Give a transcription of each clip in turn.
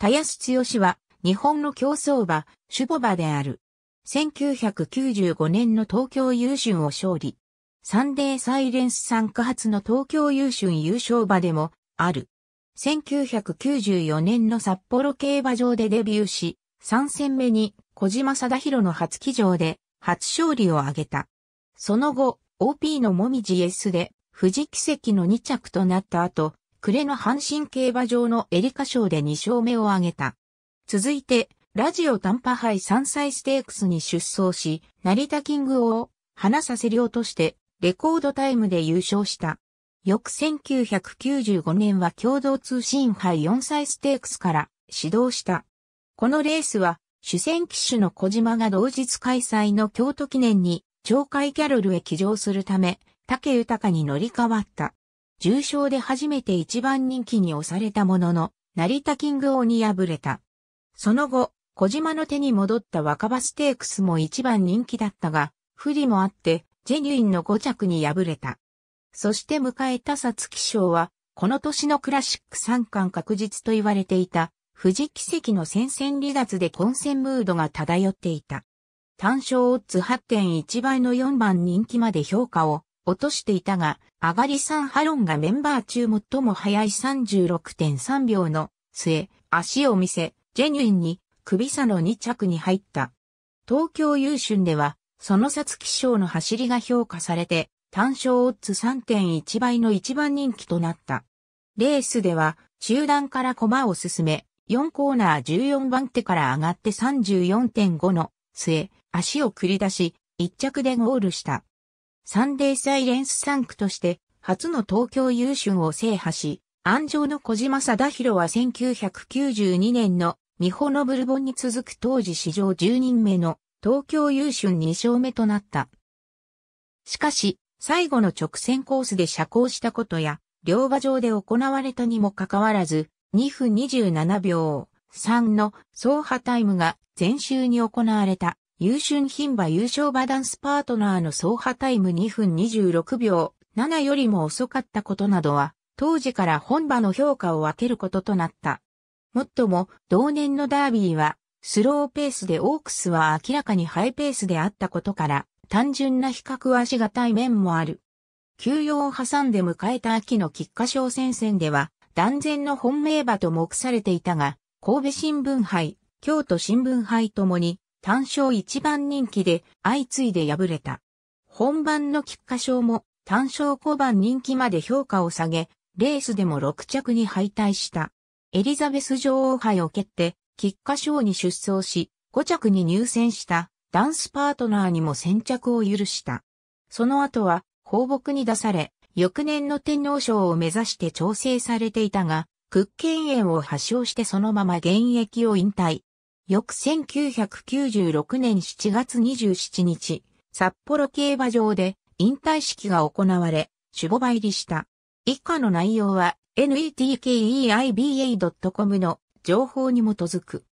田安すつは、日本の競争馬、シュボ馬である。1995年の東京優春を勝利。サンデーサイレンス参加発の東京優春優勝馬でも、ある。1994年の札幌競馬場でデビューし、3戦目に小島貞弘の初騎乗で初勝利を挙げた。その後、OP のもみじ S で富士奇跡の2着となった後、暮れの阪神競馬場のエリカ賞で2勝目を挙げた。続いて、ラジオ短波杯3歳ステークスに出走し、成田キングを花させ量として、レコードタイムで優勝した。翌1995年は共同通信杯4歳ステークスから始動した。このレースは主戦騎手の小島が同日開催の京都記念に、鳥海キャロルへ起乗するため、竹豊に乗り換わった。重賞で初めて一番人気に押されたものの、成田キング王に敗れた。その後、小島の手に戻った若葉ステークスも一番人気だったが、不利もあって、ジェニュインの5着に敗れた。そして迎えた皐月賞は、この年のクラシック三冠確実と言われていた、富士奇跡の戦線離脱で混戦ムードが漂っていた。単勝オッズ8.1倍の4番人気まで評価を落としていたが、上がり3ハロンがメンバー中最も速い36.3秒の末、足を見せ、ジェニュインに首差の2着に入った。東京優春では、その皐月賞の走りが評価されて、単勝オッズ3.1倍の一番人気となった。レースでは、中段から駒を進め、4コーナー14番手から上がって34.5の末、足を繰り出し、1着でゴールした。サンデーサイレンス3区として初の東京優秀を制覇し、安城の小島貞弘は1992年のミホノブルボンに続く当時史上10人目の東京優秀2勝目となった。しかし、最後の直線コースで射行したことや、両馬場で行われたにもかかわらず、2分27秒3の走破タイムが前週に行われた優春牝馬優勝馬ダンスパートナーの走破タイム2分26秒7よりも遅かったことなどは、当時から本馬の評価を分けることとなった。もっとも、同年のダービーは、スローペースでオークスは明らかにハイペースであったことから、単純な比較はしがたい面もある。休養を挟んで迎えた秋の菊花賞戦線では、断然の本命馬と目されていたが、神戸新聞杯、京都新聞杯ともに、単勝一番人気で相次いで敗れた。本番の菊花賞も単勝5番人気まで評価を下げ、レースでも6着に敗退した。エリザベス女王杯を蹴って、菊花賞に出走し、5着に入選したダンスパートナーにも先着を許した。その後は放牧に出され、翌年の天皇賞を目指して調整されていたが、屈権炎を発症してそのまま現役を引退。翌1996年7月27日、札幌競馬場で引退式が行われ、守護場入りした。以下の内容は netkeiba.com の情報に基づく。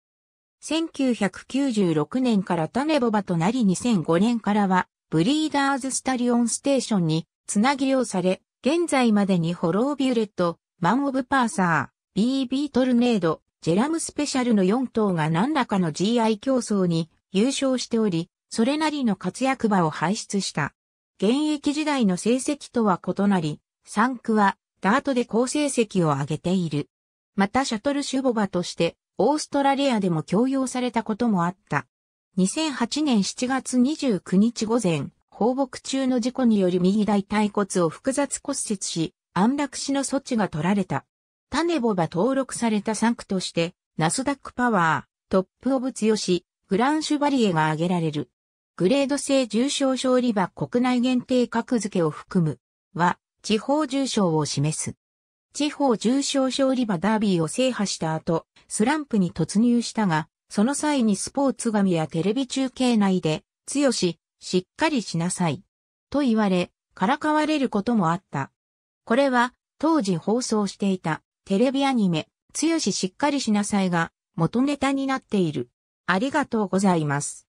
1996年から種ボバとなり2005年からはブリーダーズスタリオンステーションにつなぎうされ、現在までにホロービューレット、マンオブパーサー、BB トルネード、ジェラムスペシャルの4頭が何らかの GI 競争に優勝しており、それなりの活躍場を輩出した。現役時代の成績とは異なり、3区はダートで好成績を上げている。またシャトルシュボバとしてオーストラリアでも強要されたこともあった。2008年7月29日午前、放牧中の事故により右大腿骨を複雑骨折し、安楽死の措置が取られた。タネボが登録された産区として、ナスダックパワー、トップオブ強し、グランシュバリエが挙げられる。グレード制重症勝利馬国内限定格付けを含む、は、地方重症を示す。地方重症勝利馬ダービーを制覇した後、スランプに突入したが、その際にスポーツ紙やテレビ中継内で、強し、しっかりしなさい。と言われ、からかわれることもあった。これは、当時放送していた、テレビアニメ、つよししっかりしなさいが元ネタになっている。ありがとうございます。